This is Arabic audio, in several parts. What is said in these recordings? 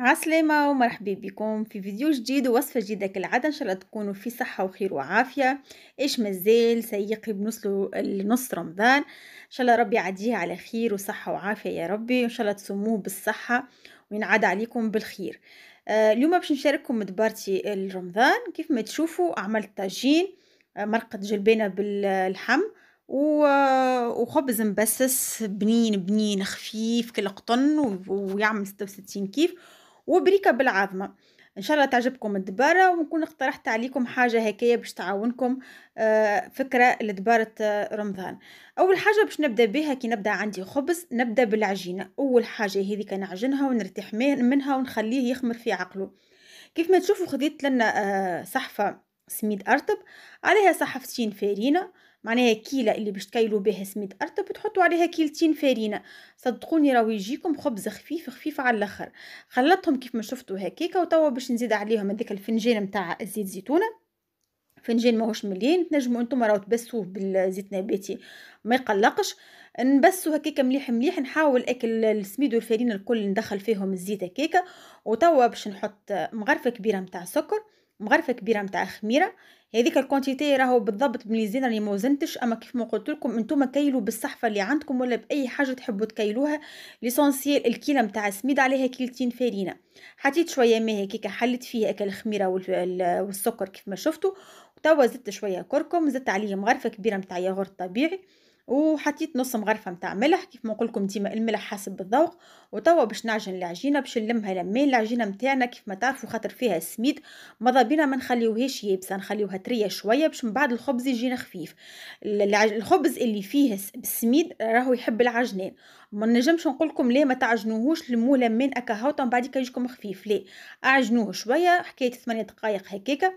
عسلامة ومرحبا بكم في فيديو جديد ووصفة جديدة كالعادة إن شاء الله تكونوا في صحة وخير وعافية إيش مازال سيقي بنوصلوا لنص رمضان إن شاء الله ربي يعديه على خير وصحة وعافية يا ربي إن شاء الله تسموه بالصحة وينعاد عليكم بالخير آه اليوم باش نشارككم مدبارتي الرمضان كيف ما تشوفوا عملت طاجين آه، مرقة جلبانة باللحم آه، وخبز مبسس بنين بنين خفيف كل قطن ويعمل 66 كيف وبريكه بالعظمه ان شاء الله تعجبكم الدباره ونكون اقترحت عليكم حاجه هكايا باش تعاونكم آه، فكره لدباره آه، رمضان اول حاجه باش نبدا بها كي نبدا عندي خبز نبدا بالعجينه اول حاجه هذي نعجنها ونرتاح منها ونخليه يخمر في عقله كيف ما تشوفوا خديت لنا آه، صحفه سميد ارتب عليها صحفتين فارينه معناها كيلة اللي باش تكيلوا بها سميد أرطب تحطوا عليها كيلتين فارينة صدقوني راهو يجيكم خبز خفيف خفيف على الاخر خلطتهم كيف ما شفتوا هكاكا وتوا باش نزيد عليهم هذاك الفنجان نتاع زيت زيتونه فنجان ماهوش مليان تنجموا انتم راهو تبسوه بالزيت نباتي ما يقلقش نبسو هكاك مليح مليح نحاول اكل السميد والفارينه الكل ندخل فيهم الزيت هكاك وتوا باش نحط مغرفه كبيره نتاع سكر مغرفه كبيره نتاع خميره هذيك الكونتيتي راهو بالضبط من الزينه اللي ما وزنتش اما كيف ما قلت لكم انتم كيلوا بالصحفه اللي عندكم ولا باي حاجه تحبوا تكيلوها ليسونسييل الكيله نتاع سميد عليها كيلتين فارينه حطيت شويه ماء هكاك حلت فيه هكا الخميره والسكر كيف ما شفتوا وتوا زدت شويه كركم زدت عليه مغرفه كبيره نتاع ياغورت طبيعي وحطيت نص مغرفه نتاع ملح كيف ما نقولكم ديما الملح حسب الذوق وتوا باش نعجن العجينه باش نلمها لمين العجينه نتاعنا كيف ما تعرفوا خاطر فيها سميد ماذا بينا ما نخليوهاش يابسه نخليوها طريه شويه باش من بعد الخبز يجينا خفيف الخبز اللي فيه السميد راهو يحب العجنان ما نجمش نقول لكم ليه ما تعجنوهوش لموه لمين اكا هاو بعد يجيكم خفيف ليه اعجنوه شويه حكايه 8 دقائق هكاكه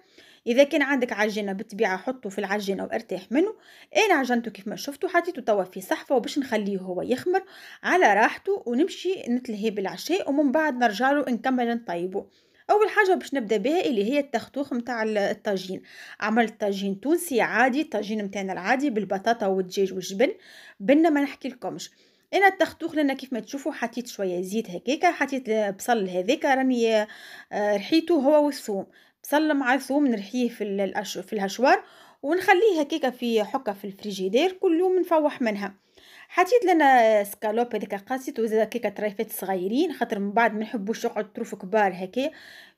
اذا كان عندك عجينه بالطبيعه حطه في العجينه وارتاح منه انا عجنته كيف ما شفتوا حطيته توا في صحفه وباش نخليه هو يخمر على راحته ونمشي نتلهي بالعشاء ومن بعد نرجع له نكمل نطيبه اول حاجه باش نبدا بها اللي هي التختوخ نتاع الطاجين عملت طاجين تونسي عادي الطاجين نتاعنا العادي بالبطاطا والدجاج والجبن بنا ما نحكي لكمش انا التختوخ لان كيف ما تشوفوا حطيت شويه زيت هكاك حطيت البصل هذاك راني آه، ريحته هو والثوم بسلم عايصو ونرحيه في الأش... في الهشوار ونخليه هكاك في حكه في الفريجيدير كل يوم نفوح منها حطيت لنا سكالوب هذيك قاسيت وزاد هكاك طريفات صغيرين خاطر من بعد ما نحبوش يقعد طروف كبار هكا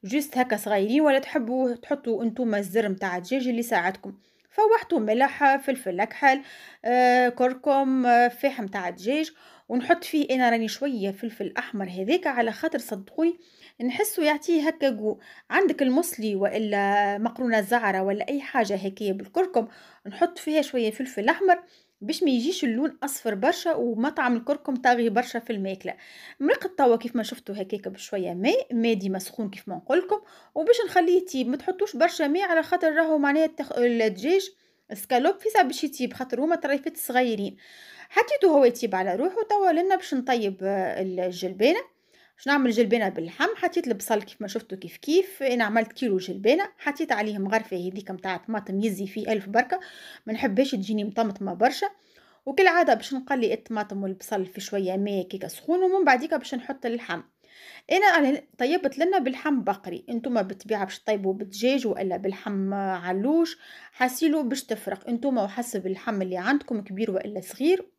جوست هكا صغيرين ولا تحبوا تحطوا انتم الزر نتاع الدجاج اللي ساعدكم فوحتو ملح فلفل اكحل آه، كركم آه، فحم تاع الدجاج ونحط فيه انا راني شويه فلفل احمر هذيك على خاطر صدقوني نحسه يعطيه هكا جو عندك المصلي والا مقرونه زعره ولا اي حاجه هيك بالكركم نحط فيها شويه فلفل احمر باش ما يجيش اللون اصفر برشا ومطعم الكركم طاغي برشا في الماكله مرق التوا كيف ما شفتوا هكاك بشويه ماء ما ديما سخون كيف ما نقول لكم وباش نخليه يطيب ما تحطوش برشا ماء على خاطر راهو معناها الدجاج السكالوب في ساعه باش يطيب خاطر هما طريفات صغيرين حطيته هو يطيب على روحه توا لنا باش نطيب آه، الجلبانه باش نعمل جلبانه باللحم حطيت البصل كيف ما شفتوا كيف كيف انا عملت كيلو جلبانه حطيت عليهم غرفه هذيك نتاع طماطم يزي فيه الف بركه ما نحبش تجيني مطمطمه برشا وكالعاده باش نقلي الطماطم والبصل في شويه ماء كيكه سخون ومن بعديك باش نحط اللحم انا طيبت لنا باللحم بقري انتم بالطبيعه باش طيبوا بالدجاج ولا باللحم علوش حاسيلو باش تفرق انتم وحسب اللحم اللي عندكم كبير والا صغير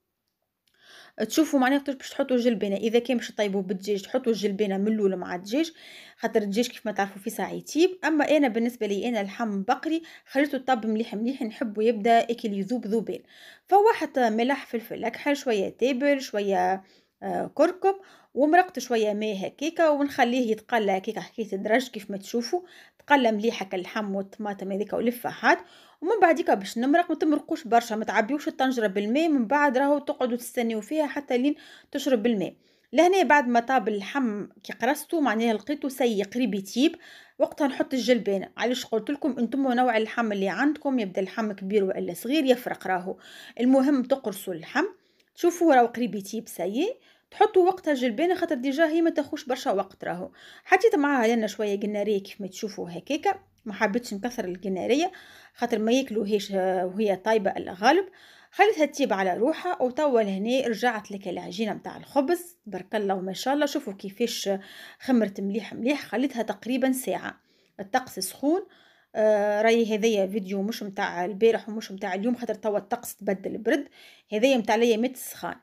تشوفوا معناها وقتاش باش تحطوا الجلبانه اذا كان باش تطيبوا بالدجاج تحطوا الجلبانه من الاول مع الدجاج خاطر الدجاج كيف ما تعرفوا فيه ساعه يطيب اما انا بالنسبه لي انا اللحم بقري خليته طاب مليح مليح نحبه يبدا اكل يذوب ذوبان فواحد ملح فلفل اكحل شويه تابل شويه آه، كركم ومرقت شويه ماء هكاكا ونخليه يتقلى هكاكا حكيت الدرج كيف ما تشوفوا تقلى مليح هكا اللحم والطماطم هذيك ولفه حاد ومن بعديك باش نمرق ما تمرقوش برشا ما تعبيوش الطنجره بالماء من بعد راهو تقعدوا تستنيو فيها حتى لين تشرب الماء لهنا بعد ما طاب اللحم كي قرصتو معناها لقيته سي قريب يطيب وقتها نحط الجلبانه علاش قلت لكم انتم نوع اللحم اللي عندكم يبدا اللحم كبير والا صغير يفرق راهو المهم تقرصوا اللحم تشوفوا راهو قريب يطيب سي تحطوا وقتها الجلبانه خاطر ديجا هي ما تاخوش برشا وقت راهو حطيت معاها لنا شويه قناريه كيف ما تشوفوا هكاكا ما حبيتش نكثر الكناريه خاطر ما ياكلوهاش وهي طايبه الغالب خليتها تيب على روحها وتوا لهنا رجعت لك العجينه نتاع الخبز تبارك الله وما شاء الله شوفوا كيفاش خمرت مليح مليح خليتها تقريبا ساعه الطقس سخون آه راي هذايا فيديو مش نتاع البارح ومش نتاع اليوم خاطر توا الطقس تبدل برد هذايا ليا ليامات سخان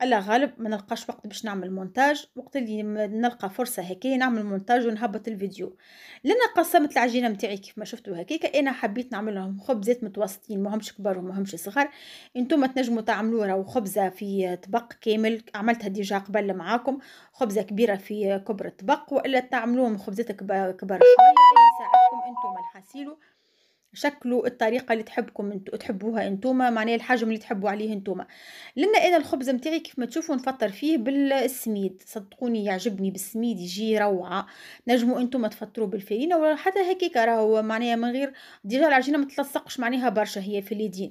على غالب ما نلقاش وقت باش نعمل مونتاج وقت اللي نلقى فرصه هكايا نعمل مونتاج ونهبط الفيديو لان قسمت العجينه نتاعي كيف ما شفتوا هكاك انا حبيت نعمل لهم خبزات متوسطين ماهمش كبار وماهمش صغار انتم تنجموا تعملوا راهو خبزه في طبق كامل عملتها ديجا قبل معاكم خبزه كبيره في كبر الطبق والا تعملوهم خبزات كبار شويه يساعدكم انتم الحاسيلو شكلوا الطريقه اللي تحبكم انتو تحبوها انتوما معناها الحجم اللي تحبوا عليه انتوما لان انا الخبز نتاعي كيف ما تشوفوا نفطر فيه بالسميد صدقوني يعجبني بالسميد يجي روعه نجموا انتوما تفطروا بالفرينه ولا حتى هكاك راهو معناها من غير ديجا العجينه ما تلصقش معناها برشا هي في اليدين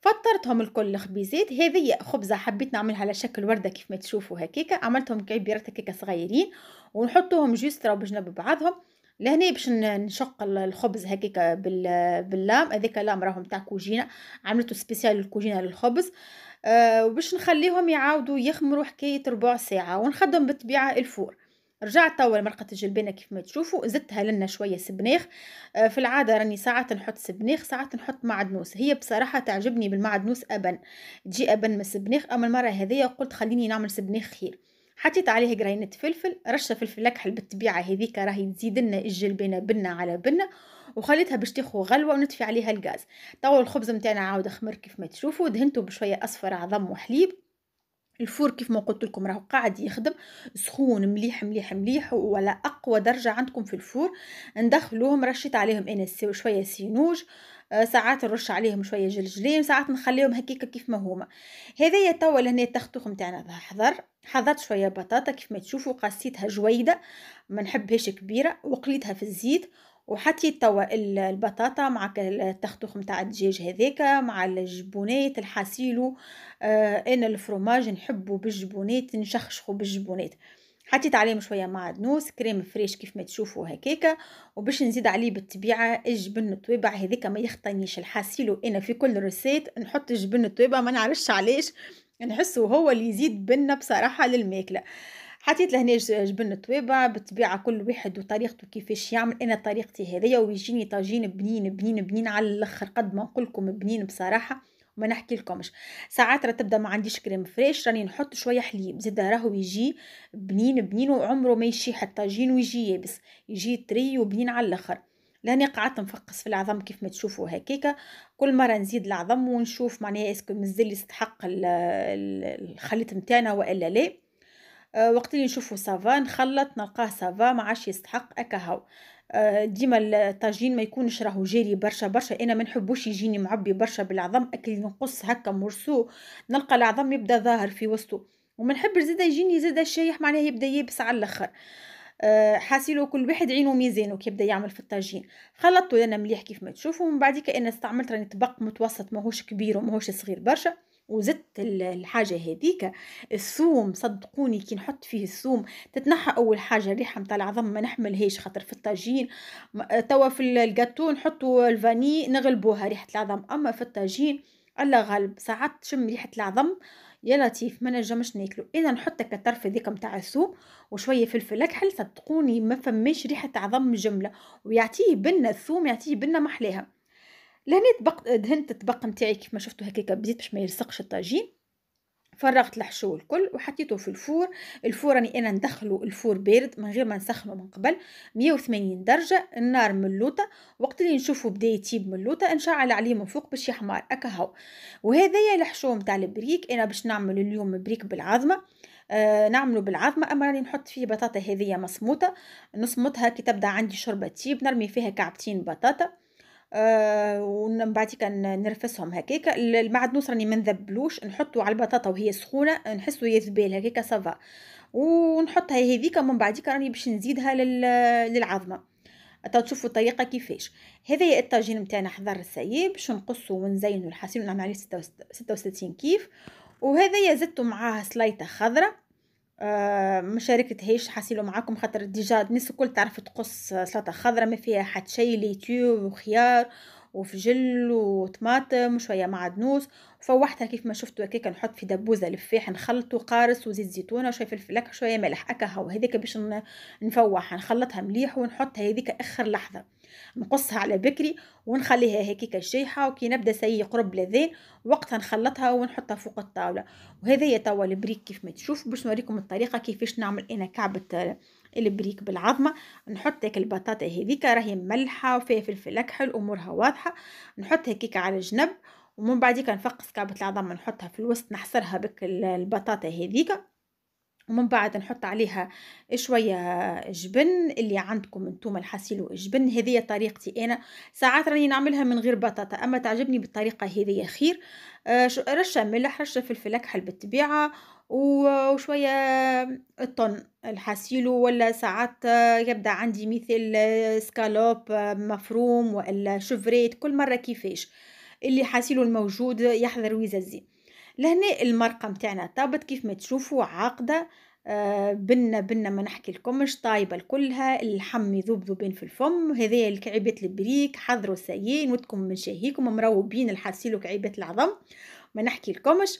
فطرتهم الكل خبيزات هذه خبزة حبيت نعملها على شكل وردة كيف ما تشوفوا هكيك عملتهم كعبيرات هكيك صغيرين ونحطوهم جوست راهو بجنب بعضهم لهنا باش نشق الخبز هكاك باللام هذيك لام راهم تاع كوجينا عملته سبيسيال الكوجينه للخبز أه وباش نخليهم يعاودوا يخمروا حكايه ربع ساعه ونخدم بالطبيعه الفور رجعت توا مرقة الجلبانة كيف ما تشوفوا زدتها لنا شوية سبناخ آه في العادة راني ساعات نحط سبناخ ساعات نحط معدنوس هي بصراحة تعجبني بالمعدنوس أبن تجي أبن من السبناخ أما المرة هذه قلت خليني نعمل سبناخ خير حطيت عليه قرينة فلفل رشة فلفل أكحل بالطبيعة هذيك راهي تزيد لنا الجلبانة بنة على بنة وخليتها باش تاخو غلوه ونطفي عليها الغاز توا الخبز نتاعنا عاود خمر كيف ما تشوفوا دهنته بشويه اصفر عظم وحليب الفور كيف ما قلت لكم راهو قاعد يخدم سخون مليح مليح مليح ولا اقوى درجه عندكم في الفور ندخلوهم رشيت عليهم انا شويه سينوج آه، ساعات نرش عليهم شويه جلجلين ساعات نخليهم هكيك كيف ما هما هذايا توا لهنا التختوخ نتاعنا حضر حضرت شويه بطاطا كيف ما تشوفوا قصيتها جويده ما نحبهاش كبيره وقليتها في الزيت وحطيت توا البطاطا مع التختوخ نتاع الدجاج هذاك مع الجبونات الحاسيلو آه انا الفرماج نحبه بالجبونات نشخشخو بالجبونات حطيت عليهم شوية معدنوس كريم فريش كيف ما تشوفوا هكاكا وباش نزيد عليه بالطبيعة الجبن الطويبع هذيك ما يخطنيش الحاسيلو انا في كل رسيت نحط جبن الطويبع ما نعرفش علاش نحسه هو اللي يزيد بنا بصراحة للماكلة حطيت لهنا جبن الطويبة بالطبيعة كل واحد وطريقته كيفاش يعمل انا طريقتي هذيا ويجيني طاجين بنين بنين بنين على الاخر قد ما نقولكم بنين بصراحة ما نحكي لكمش ساعات راه تبدا ما عنديش كريم فريش راني نحط شويه حليب زيد راهو يجي بنين بنين وعمره ما يشي حتى جين ويجي يابس يجي طري وبنين على الاخر لاني قعدت نفقس في العظم كيف ما تشوفوا هكاكا كل مره نزيد العظم ونشوف معناها اسكو مازال يستحق الخليط نتاعنا والا لا آه، وقت اللي نشوفو سافا نخلط نلقاه سافا ما عادش يستحق اكاهو آه، ديما الطاجين ما يكونش راهو جاري برشا برشا انا ما نحبوش يجيني معبي برشا بالعظم اكل ينقص هكا مرسو نلقى العظم يبدا ظاهر في وسطو وما نحب زاده يجيني زاده الشايح معناه يبدا يابس على الاخر آه، حاسيلو كل واحد عينو ميزانو كيبدا يعمل في الطاجين خلطته انا مليح كيف ما تشوفوا ومن بعد كأن استعملت راني طبق متوسط ماهوش كبير وماهوش صغير برشا وزدت الحاجة هذيك الثوم صدقوني كي نحط فيه الثوم تتنحى أول حاجة الريحة متاع العظم ما نحملهاش خاطر في الطاجين توا في الجاتو نحطوا الفاني نغلبوها ريحة العظم أما في الطاجين الله غالب ساعات تشم ريحة العظم يا لطيف ما نجمش ناكلو اذا نحط هكا الطرف هذيك نتاع الثوم وشويه فلفل اكحل صدقوني ما فماش ريحه عظم جمله ويعطيه بنه الثوم يعطيه بنه محلاها لهنا طبق دهنت الطبق نتاعي كيف ما شفتوا هكاك بزيت باش ما يلصقش الطاجين فرغت الحشو الكل وحطيته في الفور الفور راني انا ندخله الفور بارد من غير ما نسخنه من قبل 180 درجه النار ملوطه وقت اللي نشوفه بدا يطيب ملوطه نشعل عليه من فوق باش يحمر اكهو وهذايا الحشو نتاع البريك انا باش نعمل اليوم بريك بالعظمه آه نعمله بالعظمة أما راني نحط فيه بطاطا هذه مصموطه نصمتها كي تبدا عندي شوربة تيب نرمي فيها كعبتين بطاطا آه ومن بعد كنرفسهم هكاك المعدنوس راني ما نذبلوش نحطو على البطاطا وهي سخونه نحسو يذبل هكاك صفا ونحطها هذيك من بعد راني باش نزيدها للعظمه تو تشوفوا الطريقه كيفاش هذا هي الطاجين نتاعنا حضر السايب باش نقصو ونزينو الحسين نعمل عليه 66 كيف وهذا زدتو معاه سلايطه خضراء آه، مشاركة هيش حاسيلو معاكم خاطر ديجا الناس الكل تعرف تقص سلطة خضرة ما فيها حتى شي ليتيوب وخيار وفجل وطماطم وشوية معدنوس فوحتها كيف ما شفتوا هكاك نحط في دبوزة لفاح نخلطو قارص وزيت زيتونة وشوية فلفل أكحل شوية ملح أكا هو هذيك باش نفوح نخلطها مليح ونحطها هذيك آخر لحظة نقصها على بكري ونخليها هكيك شايحه وكي نبدا سي قرب لذين وقتها نخلطها ونحطها فوق الطاوله وهذا هي توا البريك كيف ما تشوف باش نوريكم الطريقه كيفاش نعمل انا كعبه البريك بالعظمه نحط هيك البطاطا هذيك راهي ملحه وفيها فلفل اكحل امورها واضحه نحط هكيك على جنب ومن بعد نفقس كعبه العظمه نحطها في الوسط نحصرها بك البطاطا هذيك ومن بعد نحط عليها شوية جبن اللي عندكم انتم الحاسيلو جبن هذه طريقتي انا ساعات راني نعملها من غير بطاطا اما تعجبني بالطريقة هذه خير آه، رشة ملح رشة فلفل اكحل بالطبيعة وشوية الطن الحاسيلو ولا ساعات آه، يبدأ عندي مثل آه، سكالوب مفروم ولا شفريت كل مرة كيفاش اللي حاسيلو الموجود يحضر ويززي لهنا المرقه نتاعنا طابت كيف ما تشوفوا عاقده آه، بنا بنا ما نحكي لكمش طايبه الكلها اللحم يذوبذوبين في الفم هذايا الكعيبات البريك حضروا سايين ودكم من شهيكم مروبين الحاسيل وكعيبات العظم ما نحكي لكمش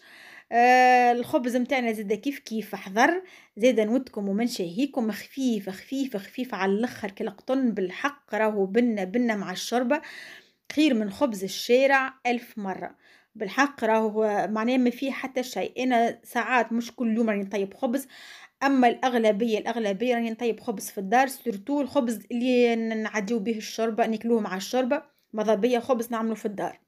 آه الخبز نتاعنا زاد كيف كيف حضر زاد نودكم ومن شهيكم خفيف خفيف خفيف على الاخر كالقطن بالحق راهو بنا بنا مع الشربة خير من خبز الشارع ألف مرة بالحق راهو معناه ما فيه حتى شيء انا ساعات مش كل يوم راني نطيب خبز اما الاغلبيه الاغلبيه راني نطيب خبز في الدار سورتو الخبز اللي نعديو به الشوربه ناكلوه مع الشوربه ماذا بيا خبز نعملو في الدار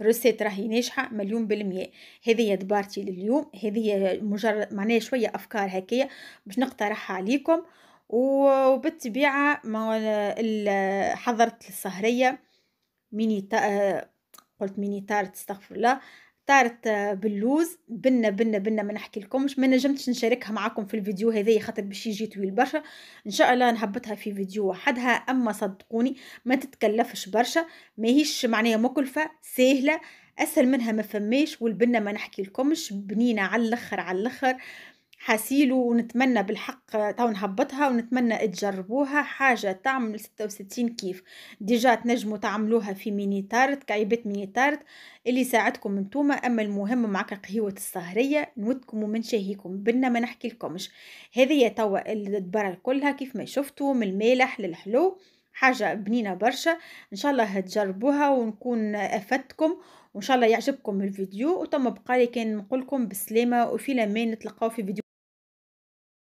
الريسيت راهي ناجحه مليون بالمية هذه دبارتي لليوم هذه مجرد معناها شويه افكار هكايا باش نقترحها عليكم وبالطبيعه حضرت السهريه ميني قلت ميني طارت استغفر الله طارت آه، باللوز بنا بنا بنا ما نحكي لكمش ما نجمتش نشاركها معاكم في الفيديو هذي خاطر باش يجي طويل برشا ان شاء الله نهبطها في فيديو وحدها اما صدقوني ما تتكلفش برشا ماهيش معناها مكلفه سهله اسهل منها ما فماش والبنه ما نحكي لكمش بنينه على الاخر على الاخر حاسيلو ونتمنى بالحق تو نهبطها ونتمنى تجربوها حاجة تعمل 66 كيف ديجا تنجموا تعملوها في ميني تارت كعيبات ميني تارت اللي ساعدكم انتوما اما المهم معك قهوة السهرية نودكم شهيكم بنا ما نحكي لكمش هذه توا الدبرة كلها كيف ما شفتوا من المالح للحلو حاجة بنينة برشا ان شاء الله تجربوها ونكون افدتكم وان شاء الله يعجبكم الفيديو وتم بقالي كان نقولكم بالسلامة وفي لمان نتلقاو في فيديو